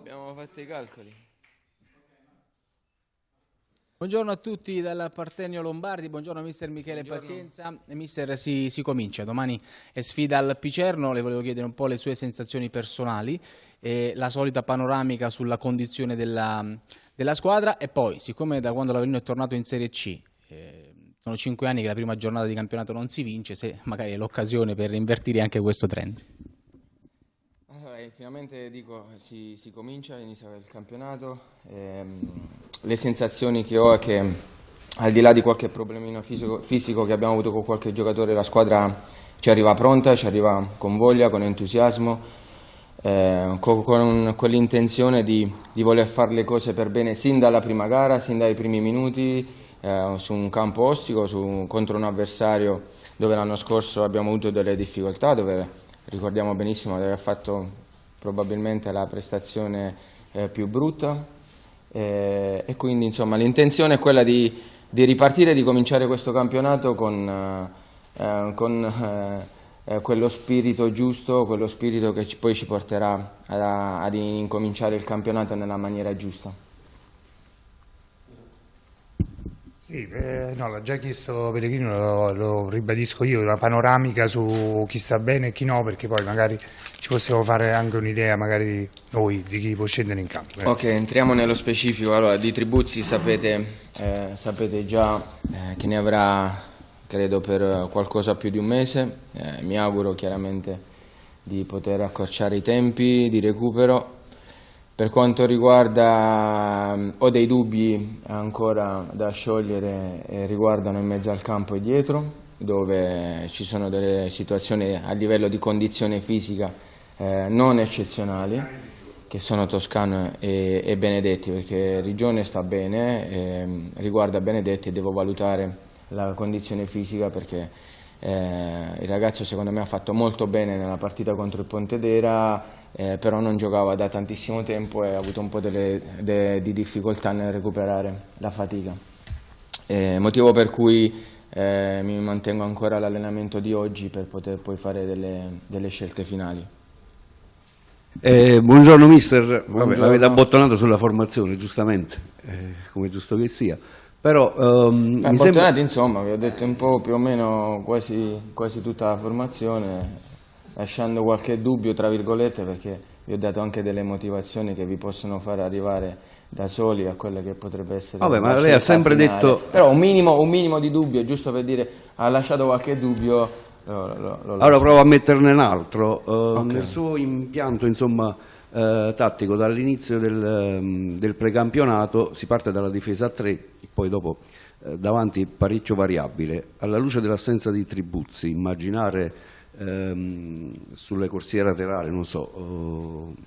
Abbiamo fatto i calcoli. Buongiorno a tutti dal Partenio Lombardi, buongiorno mister Michele buongiorno. Pazienza. Mister, si, si, comincia, domani è sfida al Picerno, le volevo chiedere un po' le sue sensazioni personali, eh, la solita panoramica sulla condizione della, della, squadra e poi, siccome da quando l'Averino è tornato in Serie C, eh, sono cinque anni che la prima giornata di campionato non si vince, se magari è l'occasione per invertire anche questo trend finalmente dico, si, si, comincia, inizia il campionato. Ehm, le sensazioni che ho è che al di là di qualche problemino fisico, fisico, che abbiamo avuto con qualche giocatore, la squadra ci arriva pronta, ci arriva con voglia, con entusiasmo, eh, con, con quell'intenzione di, di, voler fare le cose per bene sin dalla prima gara, sin dai primi minuti, eh, su un campo ostico, su, contro un avversario dove l'anno scorso abbiamo avuto delle difficoltà, dove ricordiamo benissimo di aver fatto probabilmente la prestazione eh, più brutta eh, e quindi insomma l'intenzione è quella di, di ripartire di cominciare questo campionato con, eh, eh con eh, eh, quello spirito giusto, quello spirito che ci, poi ci porterà ad, ad incominciare il campionato nella maniera giusta. Sì, eh, no, l'ha già chiesto Pellegrino, lo, lo, ribadisco io, una panoramica su chi sta bene e chi no, perché poi magari ci possiamo fare anche un'idea magari noi di chi può scendere in campo. Grazie. Eh. Ok, entriamo nello specifico, allora di Tribuzzi sapete, eh, sapete già eh, che ne avrà credo per qualcosa più di un mese, eh, mi auguro chiaramente di poter accorciare i tempi di recupero per quanto riguarda, ho dei dubbi ancora da sciogliere riguardano in mezzo al campo e dietro, dove ci sono delle situazioni a livello di condizione fisica eh, non eccezionali, che sono Toscano e, e Benedetti, perché Rigione sta bene, eh, riguarda Benedetti e devo valutare la condizione fisica perché eh, il ragazzo secondo me ha fatto molto bene nella partita contro il Pontedera, eh, però non giocava da tantissimo tempo e ha avuto un po' delle, de, di difficoltà nel recuperare la fatica. Eh, motivo per cui eh, mi mantengo ancora all'allenamento di oggi per poter poi fare delle, delle scelte finali. Eh, buongiorno mister, l'avete abbottonato sulla formazione giustamente, eh, come giusto che sia. Però um, mi sembra... insomma, vi ho detto un po' più o meno quasi, quasi, tutta la formazione, lasciando qualche dubbio tra virgolette perché vi ho dato anche delle motivazioni che vi possono far arrivare da soli a quelle che potrebbe essere Vabbè, ma lei ha sempre finale. detto... Però un minimo, un minimo, di dubbio, giusto per dire, ha lasciato qualche dubbio... Lo, lo, lo allora provo a metterne un altro. Uh, okay. Nel suo impianto, insomma eh, tattico dall'inizio del, ehm, del, precampionato si parte dalla difesa a 3 poi dopo eh, davanti parecchio variabile alla luce dell'assenza di Tribuzzi immaginare ehm, sulle corsie laterali non so eh,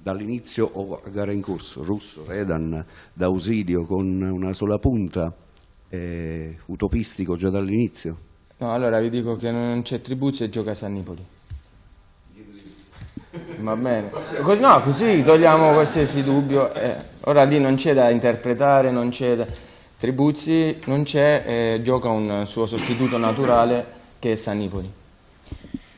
dall'inizio o a gara in corso Russo, Redan, D'Ausilio con una sola punta utopistico già dall'inizio? No, allora vi dico che non c'è Tribuzzi e gioca a San Nipoli Va bene. No, così togliamo qualsiasi dubbio. Eh, ora lì non c'è da interpretare, non c'è da... Tribuzzi non c'è, eh, gioca un suo sostituto naturale che è Sanipoli.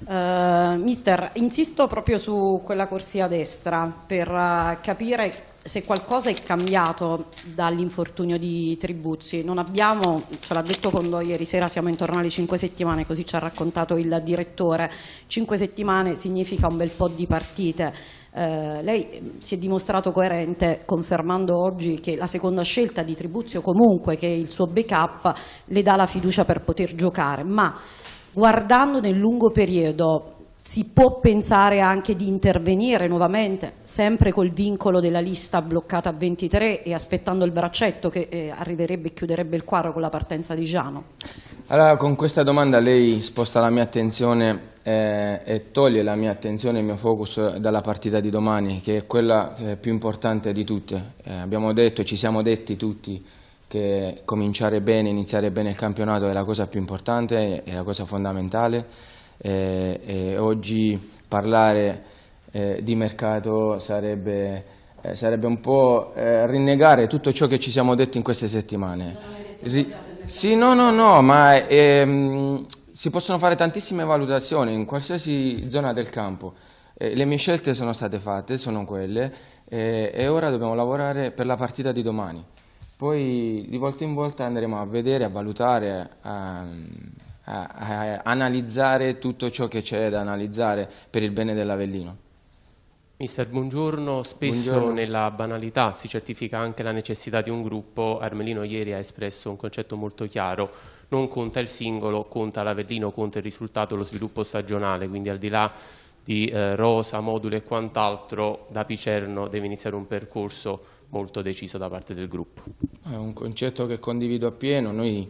Uh, mister, insisto proprio su quella corsia destra per uh, capire se qualcosa è cambiato dall'infortunio di Tribuzzi, non abbiamo, ce l'ha detto Condò ieri sera, siamo intorno alle cinque settimane, così ci ha raccontato il direttore, Cinque settimane significa un bel po' di partite. Eh, lei mm, si è dimostrato coerente confermando oggi che la seconda scelta di Tribuzio comunque, che è il suo backup, le dà la fiducia per poter giocare, ma guardando nel lungo periodo si può pensare anche di intervenire nuovamente, sempre col vincolo della lista bloccata a 23 e aspettando il braccetto che eh, arriverebbe e chiuderebbe il quadro con la partenza di Giano? Allora, con questa domanda lei sposta la mia attenzione eh, e toglie la mia attenzione e il mio focus eh, dalla partita di domani, che è quella eh, più importante di tutte. Eh, abbiamo detto, e ci siamo detti tutti, che cominciare bene, iniziare bene il campionato è la cosa più importante, è la cosa fondamentale, eh, e eh, oggi parlare eh, di mercato sarebbe, eh, sarebbe un po' eh, rinnegare tutto ciò che ci siamo detti in queste settimane. Ri sì, no, no, no, ma ehm, si possono fare tantissime valutazioni in qualsiasi zona del campo. Eh, le mie scelte sono state fatte, sono quelle, e ora dobbiamo lavorare per la partita di domani. Poi di volta in volta andremo a vedere, a valutare, a, a analizzare tutto ciò che c'è da analizzare per il bene dell'Avellino. Mister, buongiorno. Spesso buongiorno. nella banalità si certifica anche la necessità di un gruppo. Armelino ieri ha espresso un concetto molto chiaro. Non conta il singolo, conta l'Avellino, conta il risultato, lo sviluppo stagionale. Quindi al di là di eh, rosa, module e quant'altro, da Picerno deve iniziare un percorso molto deciso da parte del gruppo. È un concetto che condivido appieno. Noi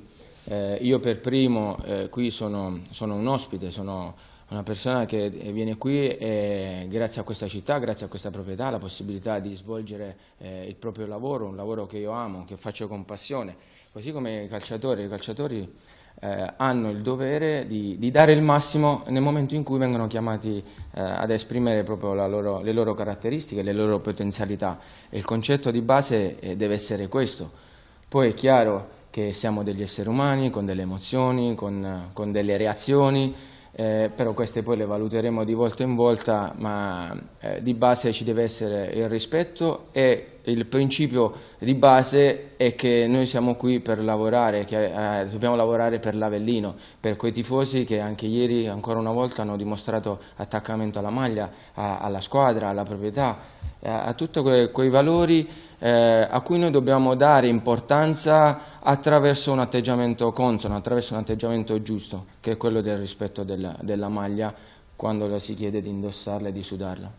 eh, io per primo eh, qui sono, sono, un ospite, sono una persona che eh, viene qui e grazie a questa città, grazie a questa proprietà, ha la possibilità di svolgere eh, il proprio lavoro, un lavoro che io amo, che faccio con passione, così come i calciatori, i calciatori eh, hanno il dovere di, di, dare il massimo nel momento in cui vengono chiamati eh, ad esprimere proprio loro, le loro caratteristiche, le loro potenzialità e il concetto di base deve essere questo. Poi è chiaro che siamo degli esseri umani, con delle emozioni, con, con delle reazioni, eh, però queste poi le valuteremo di volta in volta, ma eh, di base ci deve essere il rispetto e il principio di base è che noi siamo qui per lavorare, che, eh, dobbiamo lavorare per l'Avellino, per quei tifosi che anche ieri ancora una volta hanno dimostrato attaccamento alla maglia, a, alla squadra, alla proprietà, a, a tutti que, quei valori eh, a cui noi dobbiamo dare importanza attraverso un atteggiamento consono, attraverso un atteggiamento giusto, che è quello del rispetto della, della maglia quando la si chiede di indossarla e di sudarla.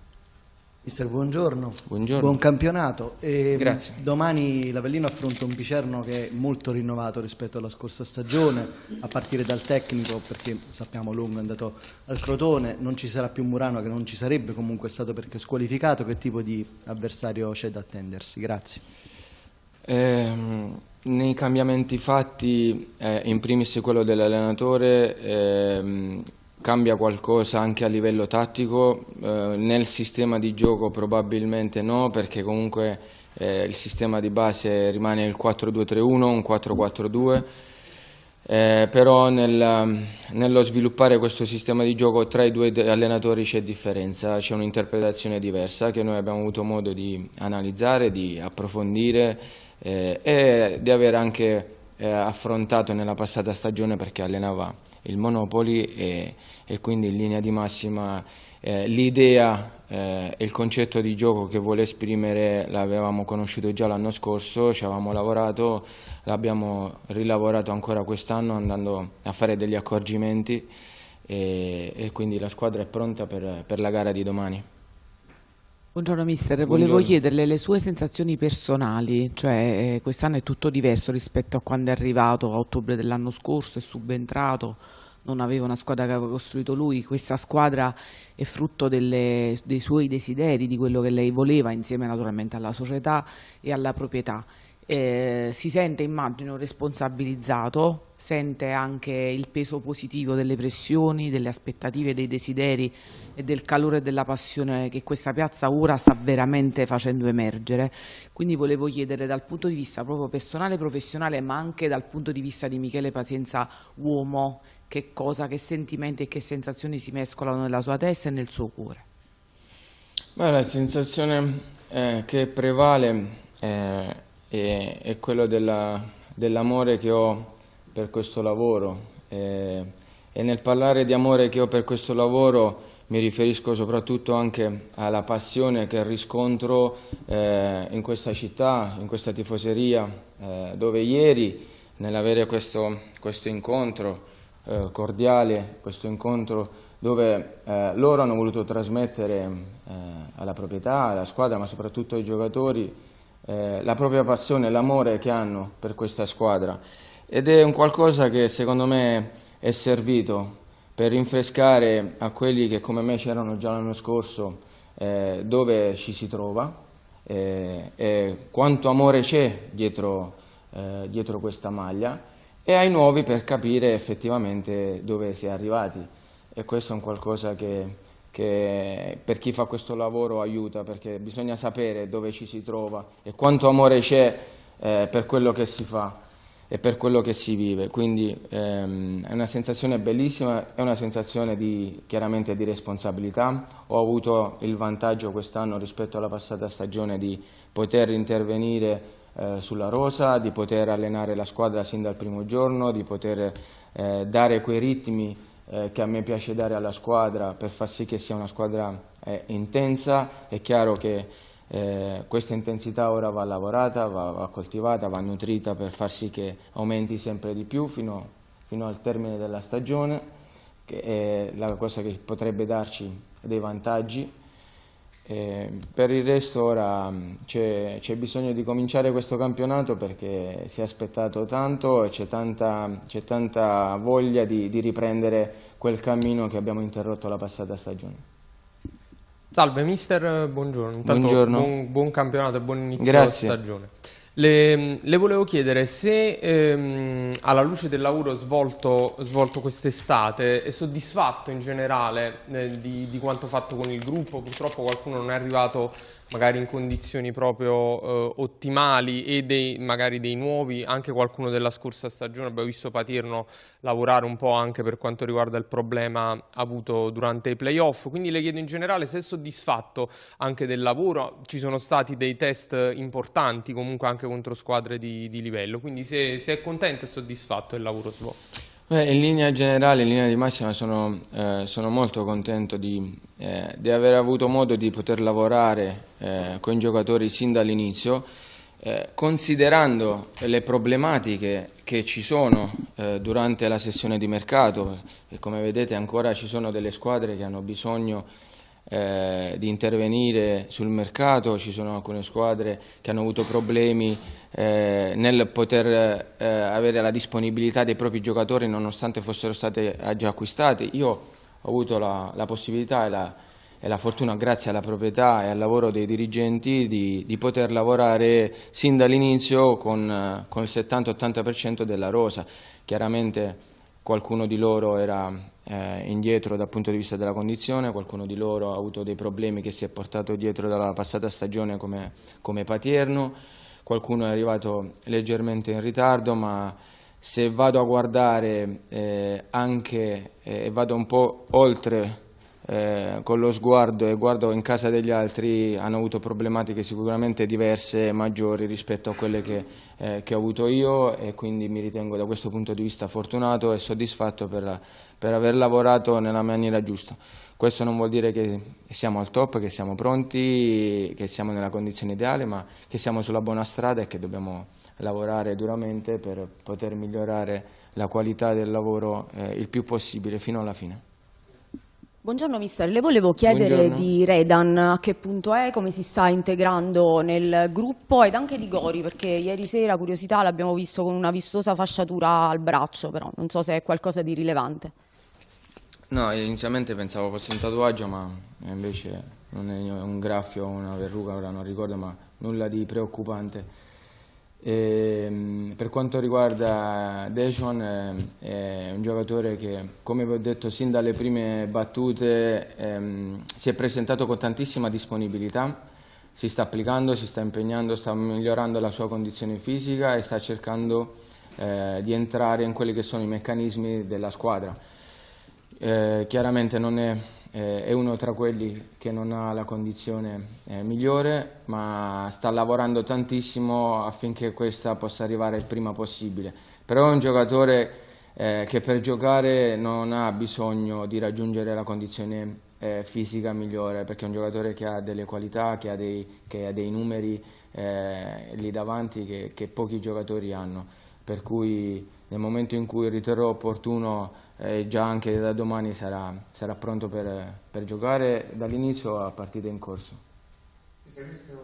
Mister, buongiorno. buongiorno. Buon campionato. E Grazie. Domani l'Avellino affronta un Picerno che è molto rinnovato rispetto alla scorsa stagione, a partire dal tecnico, perché sappiamo Lungo è andato al Crotone, non ci sarà più Murano che non ci sarebbe comunque stato perché squalificato. Che tipo di avversario c'è da attendersi? Grazie. Eh, nei cambiamenti fatti, eh, in primis quello dell'allenatore, eh, Cambia qualcosa anche a livello tattico, eh, nel sistema di gioco probabilmente no perché comunque eh, il sistema di base rimane il 4-2-3-1, un 4-4-2, eh, però nel, nello sviluppare questo sistema di gioco tra i due allenatori c'è differenza, c'è un'interpretazione diversa che noi abbiamo avuto modo di analizzare, di approfondire eh, e di aver anche eh, affrontato nella passata stagione perché allenava il Monopoli e, e quindi in linea di massima eh, l'idea eh, e il concetto di gioco che vuole esprimere l'avevamo conosciuto già l'anno scorso, ci avevamo lavorato, l'abbiamo rilavorato ancora quest'anno andando a fare degli accorgimenti e, e, quindi la squadra è pronta per, per la gara di domani. Buongiorno mister, volevo chiederle le sue sensazioni personali, cioè eh, quest'anno è tutto diverso rispetto a quando è arrivato a ottobre dell'anno scorso, è subentrato, non aveva una squadra che aveva costruito lui, questa squadra è frutto delle, dei suoi desideri, di quello che lei voleva insieme naturalmente alla società e alla proprietà eh, si sente, immagino, responsabilizzato, sente anche il peso positivo delle pressioni, delle aspettative, dei desideri e del calore e della passione che questa piazza ora sta veramente facendo emergere. Quindi volevo chiedere dal punto di vista proprio personale e professionale, ma anche dal punto di vista di Michele Pazienza uomo, che cosa, che sentimenti e che sensazioni si mescolano nella sua testa e nel suo cuore. Beh, la sensazione eh, che prevale eh, e, è quello della, dell'amore che ho per questo lavoro e, e nel parlare di amore che ho per questo lavoro mi riferisco soprattutto anche alla passione che riscontro eh, in questa città, in questa tifoseria, eh, dove ieri nell'avere questo, questo incontro eh, cordiale, questo incontro dove eh, loro hanno voluto trasmettere eh, alla proprietà, alla squadra, ma soprattutto ai giocatori eh, la propria passione, l'amore che hanno per questa squadra ed è un qualcosa che secondo me è servito per rinfrescare a quelli che come me c'erano già l'anno scorso eh, dove ci si trova eh, e quanto amore c'è dietro, eh, dietro questa maglia e ai nuovi per capire effettivamente dove si è arrivati e questo è un qualcosa che che per chi fa questo lavoro aiuta perché bisogna sapere dove ci si trova e quanto amore c'è eh, per quello che si fa e per quello che si vive. Quindi ehm, è una sensazione bellissima, è una sensazione di, chiaramente di responsabilità. Ho avuto il vantaggio quest'anno rispetto alla passata stagione di poter intervenire eh, sulla rosa, di poter allenare la squadra sin dal primo giorno, di poter eh, dare quei ritmi eh, che a me piace dare alla squadra per far sì che sia una squadra eh, intensa, è chiaro che eh, questa intensità ora va lavorata, va, va, coltivata, va nutrita per far sì che aumenti sempre di più fino, fino al termine della stagione, che è la cosa che potrebbe darci dei vantaggi e per il resto ora mm, c'è, bisogno di cominciare questo campionato perché si è aspettato tanto e c'è tanta, tanta, voglia di, di riprendere quel cammino che abbiamo interrotto la passata stagione. Salve mister, buongiorno. Intanto, buongiorno. Buon, buon, campionato e buon inizio di stagione. Le, le, volevo chiedere se ehm, alla luce del lavoro svolto, svolto quest'estate è soddisfatto in generale eh, di, di, quanto fatto con il gruppo, purtroppo qualcuno non è arrivato magari in condizioni proprio eh, ottimali e dei, magari dei nuovi, anche qualcuno della scorsa stagione, abbiamo visto Patirno lavorare un po' anche per quanto riguarda il problema avuto durante i playoff, quindi le chiedo in generale se è soddisfatto anche del lavoro, ci sono stati dei test importanti comunque anche contro squadre di, di livello, quindi se, se è contento e soddisfatto del lavoro svolto in linea generale, in linea di massima, sono, eh, sono molto contento di, eh, di, aver avuto modo di poter lavorare eh, con i giocatori sin dall'inizio, eh, considerando le problematiche che ci sono eh, durante la sessione di mercato, e come vedete ancora ci sono delle squadre che hanno bisogno eh, di intervenire sul mercato, ci sono alcune squadre che hanno avuto problemi eh, nel poter eh, avere la disponibilità dei propri giocatori nonostante fossero state eh, già acquistate. Io ho avuto la, la possibilità e la, e la, fortuna, grazie alla proprietà e al lavoro dei dirigenti, di, di poter lavorare sin dall'inizio con, con il 70-80% della rosa. Chiaramente qualcuno di loro era eh, indietro dal punto di vista della condizione, qualcuno di loro ha avuto dei problemi che si è portato dietro dalla passata stagione come, come Patierno, qualcuno è arrivato leggermente in ritardo, ma se vado a guardare eh, anche eh, e eh, vado un po' oltre eh, con lo sguardo e guardo in casa degli altri hanno avuto problematiche sicuramente diverse e maggiori rispetto a quelle che, eh, che, ho avuto io e quindi mi ritengo da questo punto di vista fortunato e soddisfatto per, per aver lavorato nella maniera giusta. Questo non vuol dire che siamo al top, che siamo pronti, che siamo nella condizione ideale, ma che siamo sulla buona strada e che dobbiamo lavorare duramente per poter migliorare la qualità del lavoro eh, il più possibile fino alla fine. Buongiorno mister, le volevo chiedere Buongiorno. di Redan a che punto è, come si sta integrando nel gruppo ed anche di Gori perché ieri sera, curiosità, l'abbiamo visto con una vistosa fasciatura al braccio però non so se è qualcosa di rilevante. No, inizialmente pensavo fosse un tatuaggio ma invece non è un graffio o una verruga, ora non ricordo ma nulla di preoccupante e, ehm, per quanto riguarda Dejon, eh, è un giocatore che, come vi ho detto sin dalle prime battute, ehm, si è presentato con tantissima disponibilità, si sta applicando, si sta impegnando, sta migliorando la sua condizione fisica e sta cercando eh, di entrare in quelli che sono i meccanismi della squadra. Eh, chiaramente non è eh, è uno tra quelli che non ha la condizione eh, migliore, ma sta lavorando tantissimo affinché questa possa arrivare il prima possibile. Però è un giocatore eh, che per giocare non ha bisogno di raggiungere la condizione eh, fisica migliore, perché è un giocatore che ha delle qualità, che ha dei, che ha dei numeri eh, lì davanti che, che pochi giocatori hanno. Per cui nel momento in cui riterrò opportuno eh, già anche da domani sarà, sarà pronto per, per giocare dall'inizio a partita in corso.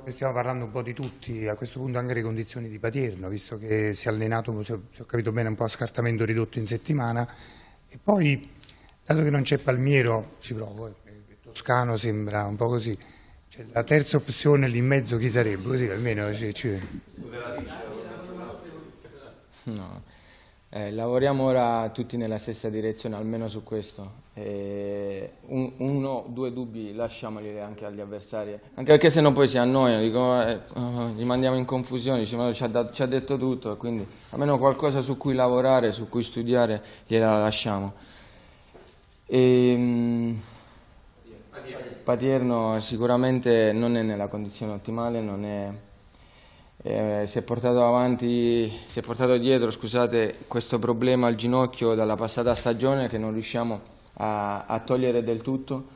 Stiamo parlando un po' di tutti, a questo punto anche le condizioni di Paterno, visto che si è allenato, se ho capito bene, un po' a scartamento ridotto in settimana. E poi, dato che non c'è Palmiero, ci provo, eh. Toscano sembra un po' così. Cioè, la terza opzione lì in mezzo chi sarebbe? Così almeno ci... ci... No. Eh, lavoriamo ora tutti nella stessa direzione, almeno su questo. Eh, un, uno, due dubbi lasciamoli anche agli avversari, anche perché no poi si annoiano, dico, eh, oh, li oh, mandiamo in confusione, dice, ci, ha ci ha detto tutto, quindi almeno qualcosa su cui lavorare, su cui studiare, gliela lasciamo. E, ehm, Patierno sicuramente non è nella condizione ottimale, non è eh, si, è portato avanti, si è portato dietro scusate, questo problema al ginocchio dalla passata stagione che non riusciamo a, a togliere del tutto.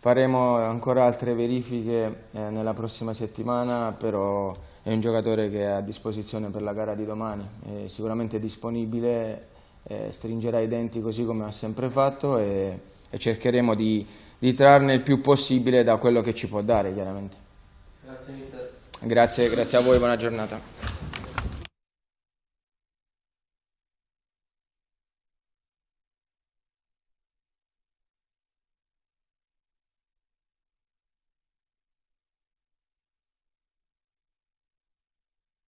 Faremo ancora altre verifiche eh, nella prossima settimana, però è un giocatore che è a disposizione per la gara di domani, è sicuramente disponibile, eh, stringerà i denti così come ha sempre fatto e, e cercheremo di, di trarne il più possibile da quello che ci può dare chiaramente. Grazie mister. Grazie, grazie a voi, buona giornata.